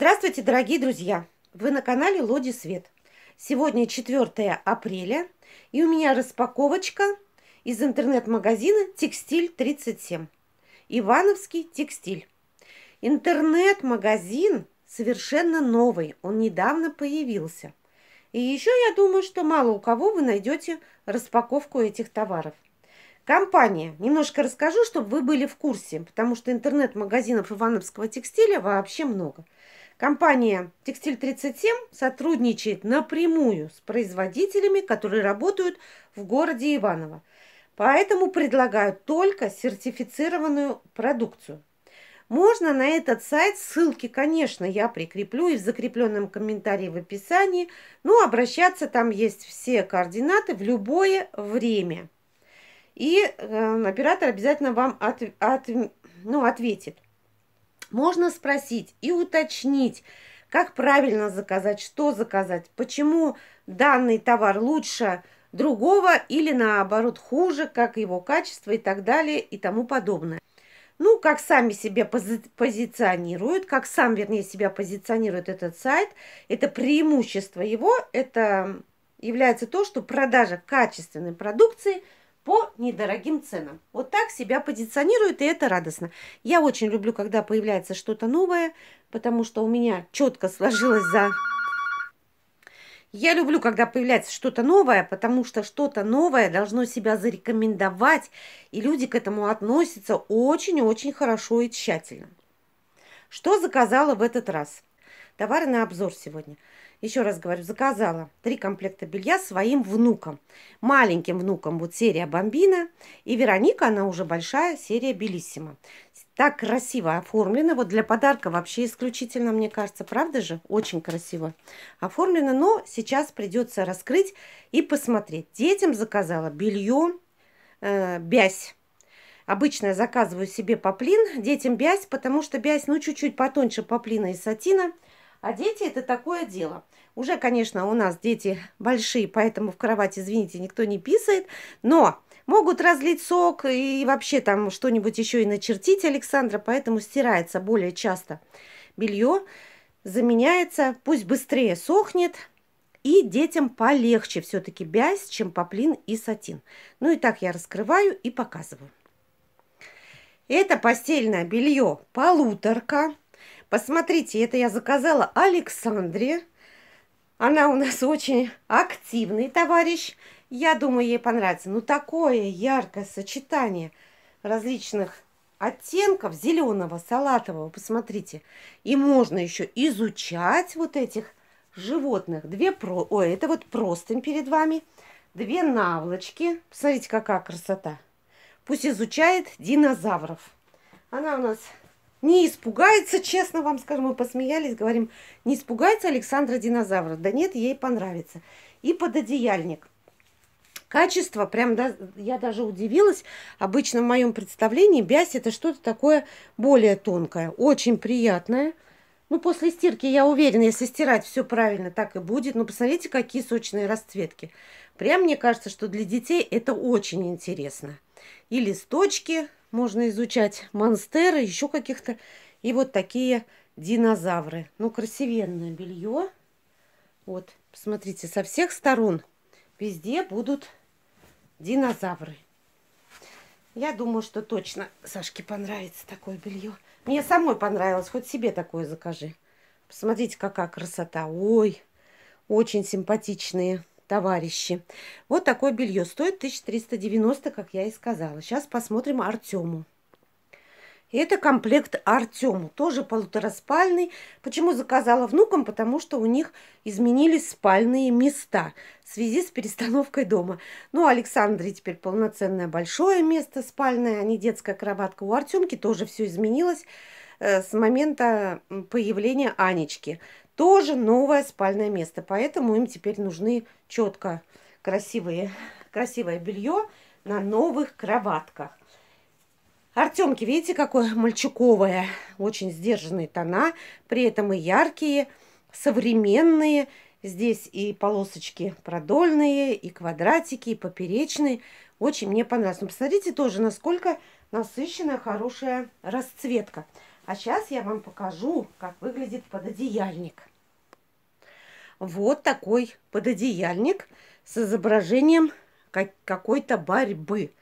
Здравствуйте, дорогие друзья! Вы на канале Лоди Свет. Сегодня 4 апреля, и у меня распаковочка из интернет-магазина «Текстиль 37». Ивановский текстиль. Интернет-магазин совершенно новый, он недавно появился. И еще я думаю, что мало у кого вы найдете распаковку этих товаров. Компания. Немножко расскажу, чтобы вы были в курсе, потому что интернет-магазинов Ивановского текстиля вообще много – Компания «Текстиль-37» сотрудничает напрямую с производителями, которые работают в городе Иваново. Поэтому предлагают только сертифицированную продукцию. Можно на этот сайт, ссылки, конечно, я прикреплю и в закрепленном комментарии в описании, но ну, обращаться там есть все координаты в любое время. И э, оператор обязательно вам от, от, ну, ответит. Можно спросить и уточнить, как правильно заказать, что заказать, почему данный товар лучше другого или наоборот хуже, как его качество и так далее и тому подобное. Ну, как сами себя пози позиционируют, как сам, вернее, себя позиционирует этот сайт, это преимущество его, это является то, что продажа качественной продукции – по недорогим ценам. Вот так себя позиционирует, и это радостно. Я очень люблю, когда появляется что-то новое, потому что у меня четко сложилось за... Я люблю, когда появляется что-то новое, потому что что-то новое должно себя зарекомендовать, и люди к этому относятся очень-очень хорошо и тщательно. Что заказала в этот раз? Товары на обзор сегодня. Еще раз говорю, заказала три комплекта белья своим внукам. Маленьким внукам вот серия Бомбина. И Вероника, она уже большая, серия Белиссима. Так красиво оформлено. Вот для подарка вообще исключительно, мне кажется, правда же? Очень красиво оформлено. Но сейчас придется раскрыть и посмотреть. Детям заказала белье э, бязь. Обычно я заказываю себе поплин, детям бязь, потому что бязь, ну, чуть-чуть потоньше поплина и сатина – а дети это такое дело. Уже, конечно, у нас дети большие, поэтому в кровать, извините, никто не писает, но могут разлить сок и вообще там что-нибудь еще и начертить Александра, поэтому стирается более часто белье, заменяется, пусть быстрее сохнет, и детям полегче все-таки бязь, чем поплин и сатин. Ну и так я раскрываю и показываю. Это постельное белье полуторка – Посмотрите, это я заказала Александре. Она у нас очень активный товарищ. Я думаю, ей понравится. Ну, такое яркое сочетание различных оттенков зеленого, салатового, посмотрите. И можно еще изучать вот этих животных. Две про... Ой, это вот простынь перед вами. Две наволочки. Посмотрите, какая красота. Пусть изучает динозавров. Она у нас не испугается, честно вам скажу, мы посмеялись, говорим, не испугается Александра Динозавра. Да нет, ей понравится. И пододеяльник. Качество, прям да, я даже удивилась, обычно в моем представлении бязь это что-то такое более тонкое, очень приятное. Ну, после стирки, я уверена, если стирать все правильно, так и будет. Но посмотрите, какие сочные расцветки. Прям мне кажется, что для детей это очень интересно. И листочки, можно изучать монстеры, еще каких-то. И вот такие динозавры. Ну, красивенное белье. Вот, посмотрите, со всех сторон везде будут динозавры. Я думаю, что точно Сашке понравится такое белье. Мне самой понравилось, хоть себе такое закажи. Посмотрите, какая красота. Ой, очень симпатичные товарищи. Вот такое белье стоит 1390, как я и сказала. Сейчас посмотрим Артему. Это комплект Артему, тоже полутораспальный. Почему заказала внукам? Потому что у них изменились спальные места в связи с перестановкой дома. Ну, Александре теперь полноценное большое место спальное, а не детская кроватка. У Артемки тоже все изменилось э, с момента появления Анечки тоже новое спальное место. Поэтому им теперь нужны четко красивые, красивое белье на новых кроватках. Артемки, видите, какое мальчуковое, очень сдержанные тона, при этом и яркие, современные. Здесь и полосочки продольные, и квадратики, и поперечные. Очень мне понравилось. Но посмотрите тоже, насколько насыщенная, хорошая расцветка. А сейчас я вам покажу, как выглядит пододеяльник. Вот такой пододеяльник с изображением какой-то борьбы.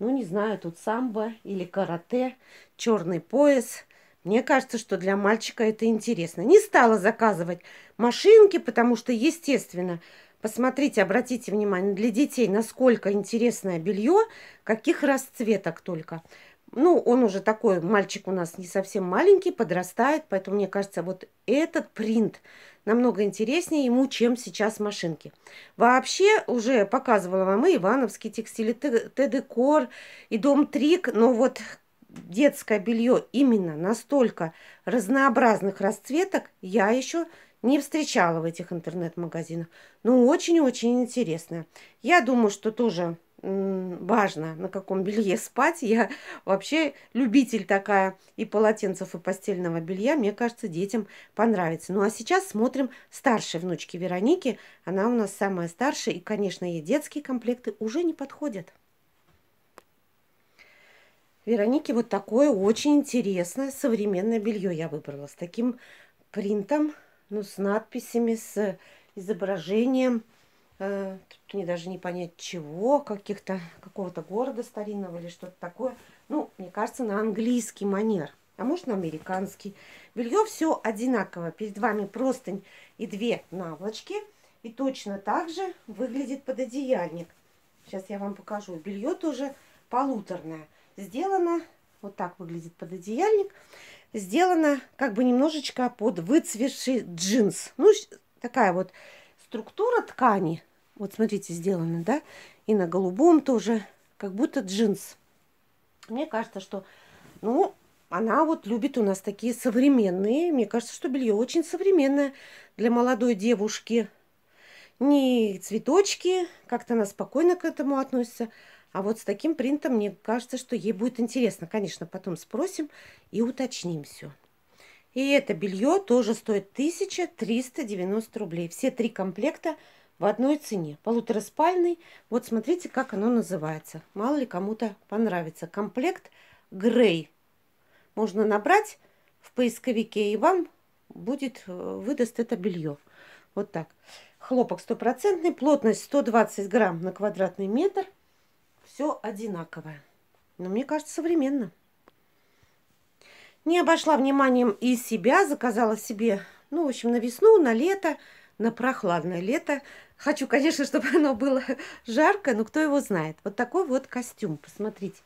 Ну, не знаю, тут самбо или карате, черный пояс. Мне кажется, что для мальчика это интересно. Не стала заказывать машинки, потому что, естественно, посмотрите, обратите внимание, для детей, насколько интересное белье, каких расцветок только. Ну, он уже такой, мальчик у нас не совсем маленький, подрастает, поэтому, мне кажется, вот этот принт намного интереснее ему, чем сейчас машинки. Вообще, уже показывала вам и Ивановский текстиль, и Т-декор, и Дом Трик, но вот детское белье именно настолько разнообразных расцветок я еще не встречала в этих интернет-магазинах. Но ну, очень-очень интересно. Я думаю, что тоже важно, на каком белье спать. Я вообще любитель такая и полотенцев, и постельного белья. Мне кажется, детям понравится. Ну а сейчас смотрим старшей внучки Вероники. Она у нас самая старшая, и, конечно, ей детские комплекты уже не подходят. Веронике вот такое очень интересное современное белье я выбрала с таким принтом, ну, с надписями, с изображением – э, тут мне даже не понять чего, каких-то какого-то города старинного или что-то такое. Ну, мне кажется, на английский манер, а может на американский. Белье все одинаково. Перед вами простынь и две наволочки. И точно так же выглядит пододеяльник. Сейчас я вам покажу. Белье тоже полуторное. Сделано, вот так выглядит пододеяльник. Сделано как бы немножечко под выцветший джинс. Ну, такая вот структура ткани вот смотрите, сделано, да? И на голубом тоже, как будто джинс. Мне кажется, что, ну, она вот любит у нас такие современные. Мне кажется, что белье очень современное для молодой девушки. Не цветочки, как-то она спокойно к этому относится. А вот с таким принтом, мне кажется, что ей будет интересно. Конечно, потом спросим и уточним все. И это белье тоже стоит 1390 рублей. Все три комплекта – в одной цене. Полутораспальный. Вот смотрите, как оно называется. Мало ли кому-то понравится. Комплект Грей. Можно набрать в поисковике, и вам будет, э, выдаст это белье. Вот так. Хлопок стопроцентный, плотность 120 грамм на квадратный метр. Все одинаковое. Но мне кажется, современно. Не обошла вниманием и себя, заказала себе, ну, в общем, на весну, на лето – на прохладное лето. Хочу, конечно, чтобы оно было жарко, но кто его знает. Вот такой вот костюм, посмотрите.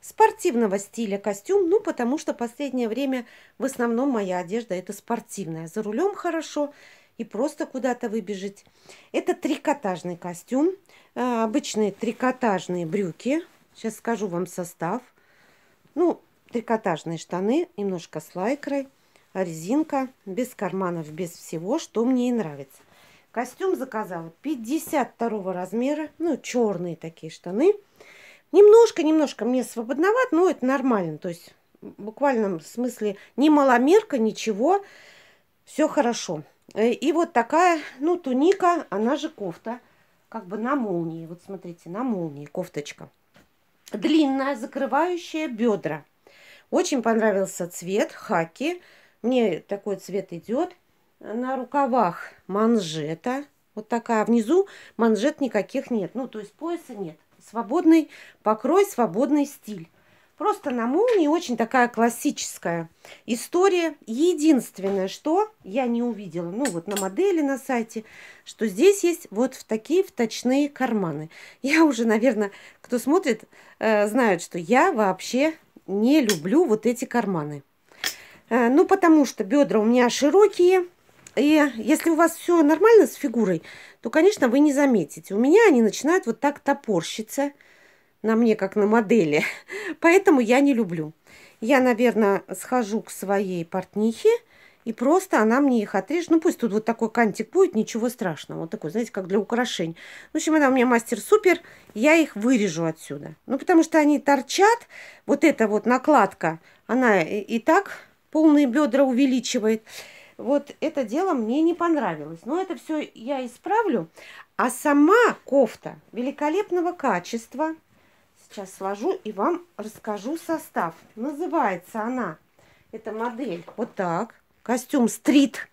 Спортивного стиля костюм, ну, потому что последнее время в основном моя одежда это спортивная. За рулем хорошо и просто куда-то выбежать. Это трикотажный костюм, э, обычные трикотажные брюки. Сейчас скажу вам состав. Ну, трикотажные штаны, немножко с лайкрой – резинка, без карманов, без всего, что мне и нравится. Костюм заказала 52 размера, ну, черные такие штаны. Немножко-немножко мне свободноват, но это нормально, то есть в буквальном смысле не маломерка, ничего, все хорошо. Э, и вот такая, ну, туника, она же кофта, как бы на молнии, вот смотрите, на молнии кофточка. Длинная, закрывающая бедра. Очень понравился цвет, хаки. Мне такой цвет идет. На рукавах манжета. Вот такая. Внизу манжет никаких нет. Ну, то есть пояса нет. Свободный покрой, свободный стиль. Просто на молнии очень такая классическая история. Единственное, что я не увидела, ну вот на модели на сайте, что здесь есть вот в такие вточные карманы. Я уже, наверное, кто смотрит, э, знают, что я вообще не люблю вот эти карманы. Э, ну, потому что бедра у меня широкие. И если у вас все нормально с фигурой, то, конечно, вы не заметите. У меня они начинают вот так топорщиться на мне, как на модели. Поэтому я не люблю. Я, наверное, схожу к своей портнихе, и просто она мне их отрежет. Ну, пусть тут вот такой кантик будет, ничего страшного. Вот такой, знаете, как для украшений. В общем, она у меня мастер-супер. Я их вырежу отсюда. Ну, потому что они торчат. Вот эта вот накладка, она и так полные бедра увеличивает. Вот это дело мне не понравилось. Но это все я исправлю. А сама кофта великолепного качества. Сейчас сложу и вам расскажу состав. Называется она, эта модель, вот так. Костюм стрит.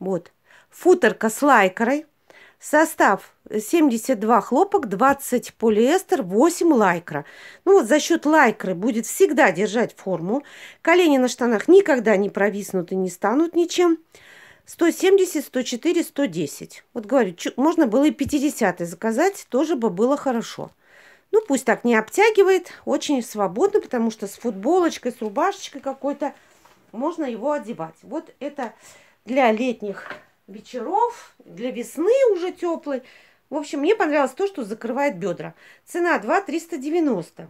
Вот. Футерка с лайкрой Состав 72 хлопок, 20 полиэстер, 8 лайкра. Ну вот за счет лайкры будет всегда держать форму. Колени на штанах никогда не провиснут и не станут ничем. 170, 104, 110. Вот говорю, можно было и 50 заказать, тоже бы было хорошо. Ну, пусть так не обтягивает, очень свободно, потому что с футболочкой, с рубашечкой какой-то можно его одевать. Вот это для летних вечеров, для весны уже теплый. В общем, мне понравилось то, что закрывает бедра. Цена 2 390.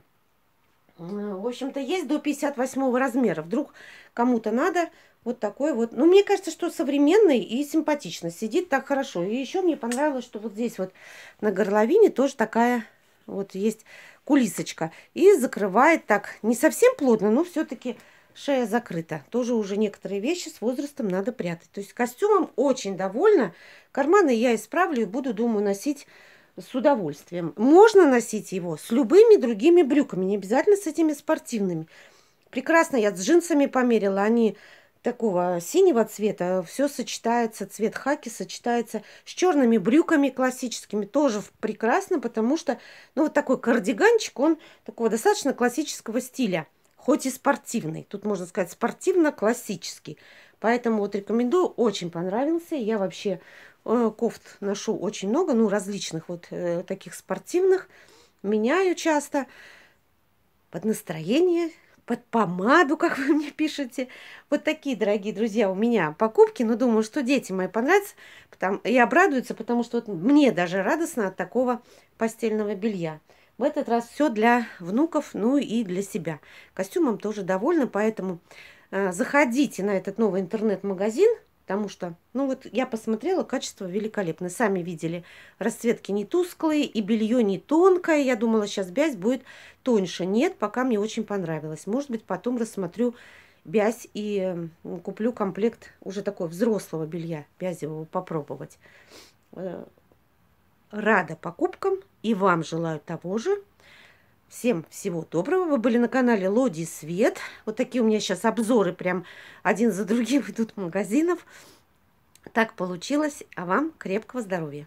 В общем-то, есть до 58 размера. Вдруг кому-то надо вот такой вот. Ну, мне кажется, что современный и симпатично. Сидит так хорошо. И еще мне понравилось, что вот здесь вот на горловине тоже такая вот есть кулисочка. И закрывает так не совсем плотно, но все-таки шея закрыта. Тоже уже некоторые вещи с возрастом надо прятать. То есть костюмом очень довольна. Карманы я исправлю и буду, думаю, носить с удовольствием. Можно носить его с любыми другими брюками, не обязательно с этими спортивными. Прекрасно, я с джинсами померила, они такого синего цвета, все сочетается, цвет хаки сочетается с черными брюками классическими, тоже прекрасно, потому что, ну, вот такой кардиганчик, он такого достаточно классического стиля – хоть и спортивный. Тут можно сказать спортивно-классический. Поэтому вот рекомендую, очень понравился. Я вообще э, кофт ношу очень много, ну, различных вот э, таких спортивных. Меняю часто под настроение, под помаду, как вы мне пишете. Вот такие, дорогие друзья, у меня покупки. Но думаю, что дети мои понравятся потому, и обрадуются, потому что вот мне даже радостно от такого постельного белья. В этот раз все для внуков, ну и для себя. Костюмом тоже довольна, поэтому э, заходите на этот новый интернет-магазин, потому что, ну вот я посмотрела, качество великолепное. Сами видели, расцветки не тусклые и белье не тонкое. Я думала, сейчас бязь будет тоньше. Нет, пока мне очень понравилось. Может быть, потом рассмотрю бязь и куплю комплект уже такой взрослого белья бязевого попробовать. Э, рада покупкам и вам желаю того же. Всем всего доброго. Вы были на канале Лоди Свет. Вот такие у меня сейчас обзоры прям один за другим идут магазинов. Так получилось. А вам крепкого здоровья.